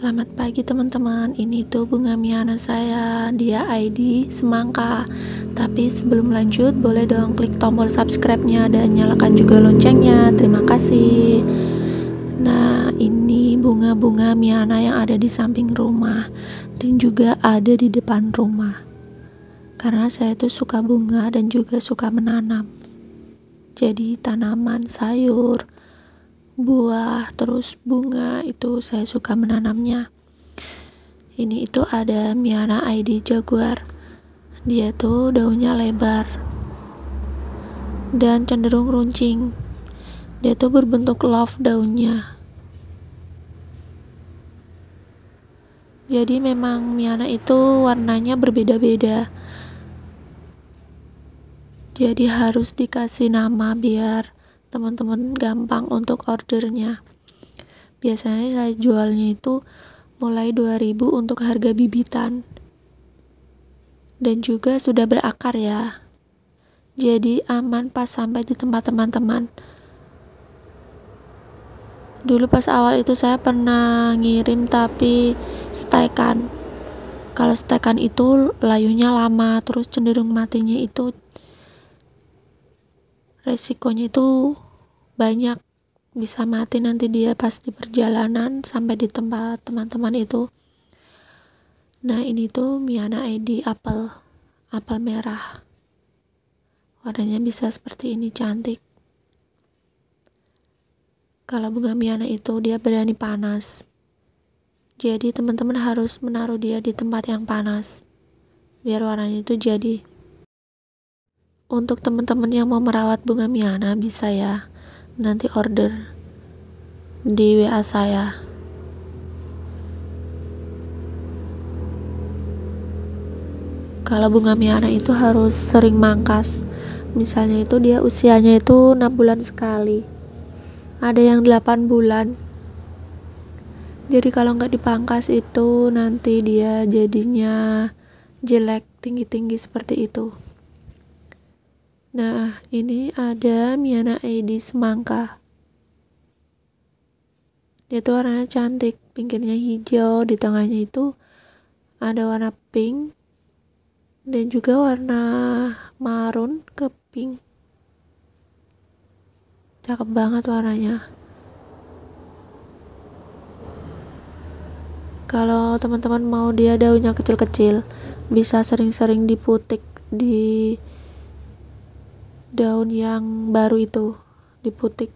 Selamat pagi teman-teman, ini tuh bunga miana saya, dia ID Semangka Tapi sebelum lanjut, boleh dong klik tombol subscribe-nya dan nyalakan juga loncengnya, terima kasih Nah ini bunga-bunga miana yang ada di samping rumah dan juga ada di depan rumah Karena saya tuh suka bunga dan juga suka menanam Jadi tanaman, sayur, buah terus bunga itu saya suka menanamnya ini itu ada Miana ID Jaguar dia tuh daunnya lebar dan cenderung runcing dia tuh berbentuk love daunnya jadi memang Miana itu warnanya berbeda-beda jadi harus dikasih nama biar teman-teman gampang untuk ordernya biasanya saya jualnya itu mulai 2000 untuk harga bibitan dan juga sudah berakar ya jadi aman pas sampai di tempat teman-teman dulu pas awal itu saya pernah ngirim tapi stekan kalau stekan itu layunya lama terus cenderung matinya itu resikonya itu banyak bisa mati nanti dia pas di perjalanan sampai di tempat teman-teman itu nah ini tuh Miana ID apel apel merah warnanya bisa seperti ini cantik kalau bunga Miana itu dia berani panas jadi teman-teman harus menaruh dia di tempat yang panas biar warnanya itu jadi untuk teman-teman yang mau merawat bunga miana bisa ya. Nanti order di WA saya. Kalau bunga miana itu harus sering mangkas. Misalnya itu dia usianya itu 6 bulan sekali. Ada yang 8 bulan. Jadi kalau nggak dipangkas itu nanti dia jadinya jelek tinggi-tinggi seperti itu. Nah, ini ada Miana Edi semangka. Dia tuh warnanya cantik, pinggirnya hijau, di tengahnya itu ada warna pink dan juga warna marun ke pink. Cakep banget warnanya. Kalau teman-teman mau dia daunnya kecil-kecil, bisa sering-sering diputik di daun yang baru itu diputik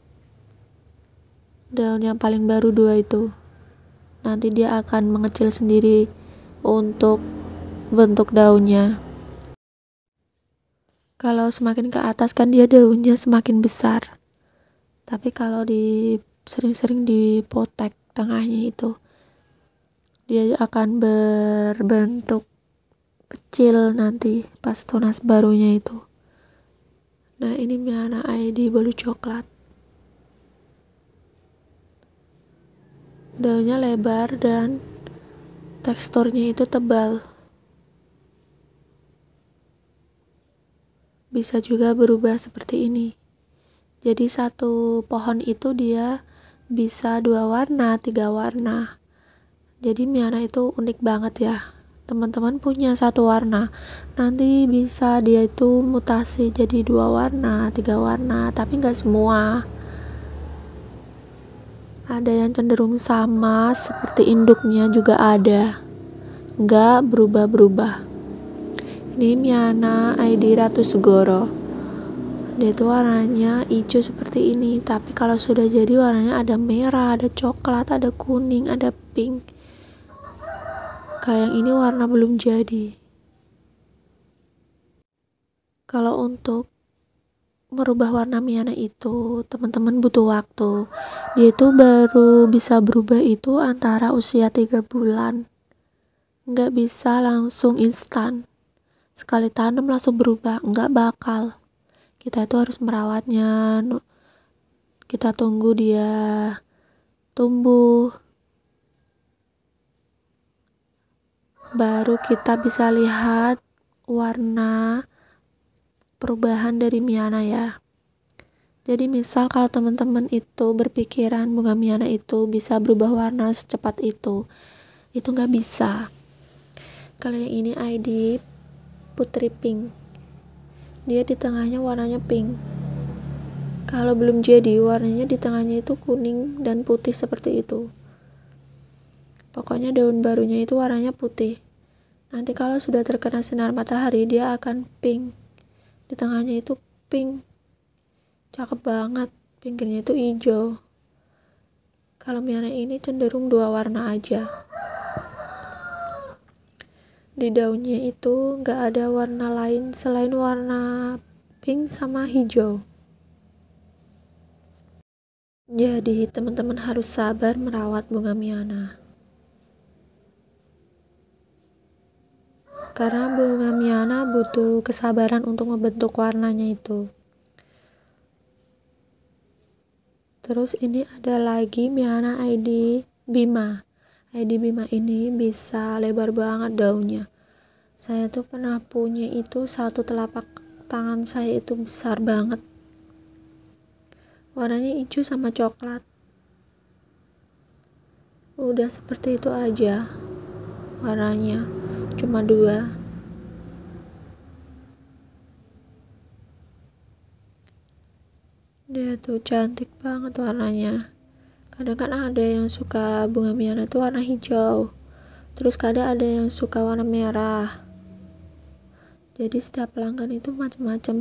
daun yang paling baru dua itu nanti dia akan mengecil sendiri untuk bentuk daunnya kalau semakin ke atas kan dia daunnya semakin besar tapi kalau di sering-sering dipotek tengahnya itu dia akan berbentuk kecil nanti pas tunas barunya itu Nah, ini Miana ID bolu coklat. Daunnya lebar dan teksturnya itu tebal. Bisa juga berubah seperti ini. Jadi satu pohon itu dia bisa dua warna, tiga warna. Jadi Miana itu unik banget ya teman-teman punya satu warna nanti bisa dia itu mutasi jadi dua warna tiga warna tapi nggak semua ada yang cenderung sama seperti induknya juga ada nggak berubah-berubah ini Miana ID Ratu Segoro dia itu warnanya hijau seperti ini tapi kalau sudah jadi warnanya ada merah ada coklat ada kuning ada pink kalau yang ini warna belum jadi kalau untuk merubah warna miana itu teman-teman butuh waktu dia itu baru bisa berubah itu antara usia 3 bulan nggak bisa langsung instan sekali tanam langsung berubah nggak bakal kita itu harus merawatnya kita tunggu dia tumbuh baru kita bisa lihat warna perubahan dari miana ya. Jadi misal kalau teman-teman itu berpikiran bunga miana itu bisa berubah warna secepat itu, itu nggak bisa. Kalau yang ini ID putri pink, dia di tengahnya warnanya pink. Kalau belum jadi warnanya di tengahnya itu kuning dan putih seperti itu. Pokoknya daun barunya itu warnanya putih. Nanti kalau sudah terkena sinar matahari, dia akan pink. Di tengahnya itu pink. Cakep banget. Pinggirnya itu hijau. Kalau miana ini cenderung dua warna aja. Di daunnya itu nggak ada warna lain selain warna pink sama hijau. Jadi, teman-teman harus sabar merawat bunga miana. karena bunga miana butuh kesabaran untuk membentuk warnanya itu terus ini ada lagi miana ID Bima ID Bima ini bisa lebar banget daunnya saya tuh pernah punya itu satu telapak tangan saya itu besar banget warnanya hijau sama coklat udah seperti itu aja warnanya cuma dua dia tuh cantik banget warnanya kadang kan ada yang suka bunga miana tuh warna hijau terus kadang ada yang suka warna merah jadi setiap pelanggan itu macam-macam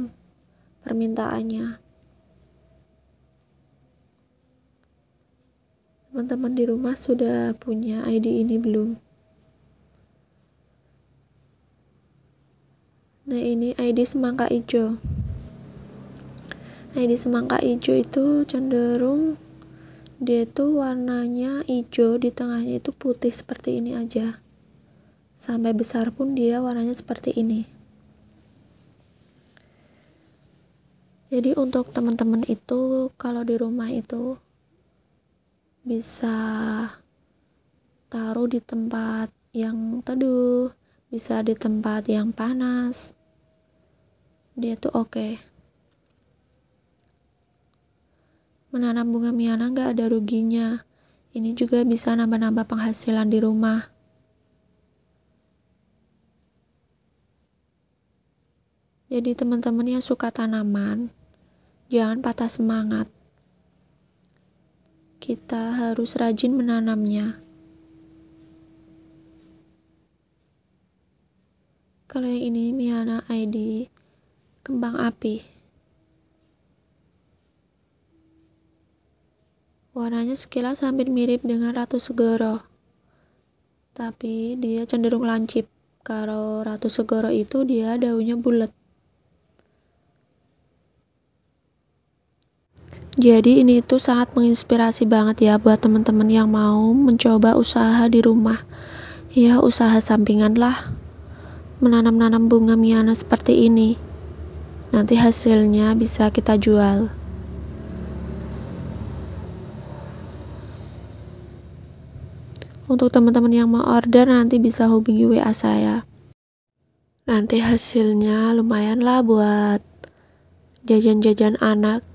permintaannya teman-teman di rumah sudah punya ID ini belum? Nah ini ID semangka hijau. ID semangka hijau itu cenderung dia tuh warnanya hijau di tengahnya itu putih seperti ini aja. Sampai besar pun dia warnanya seperti ini. Jadi untuk teman-teman itu kalau di rumah itu bisa taruh di tempat yang teduh bisa di tempat yang panas dia tuh oke menanam bunga miana nggak ada ruginya ini juga bisa nambah-nambah penghasilan di rumah Jadi teman-teman yang suka tanaman, jangan patah semangat. Kita harus rajin menanamnya. kalau yang ini Miana ID kembang api warnanya sekilas hampir mirip dengan Ratu Segoro tapi dia cenderung lancip kalau Ratu Segoro itu dia daunnya bulat Jadi ini itu sangat menginspirasi banget ya buat teman-teman yang mau mencoba usaha di rumah. Ya usaha sampingan lah menanam-nanam bunga miana seperti ini. Nanti hasilnya bisa kita jual. Untuk teman-teman yang mau order nanti bisa hubungi WA saya. Nanti hasilnya lumayan lah buat jajan-jajan anak.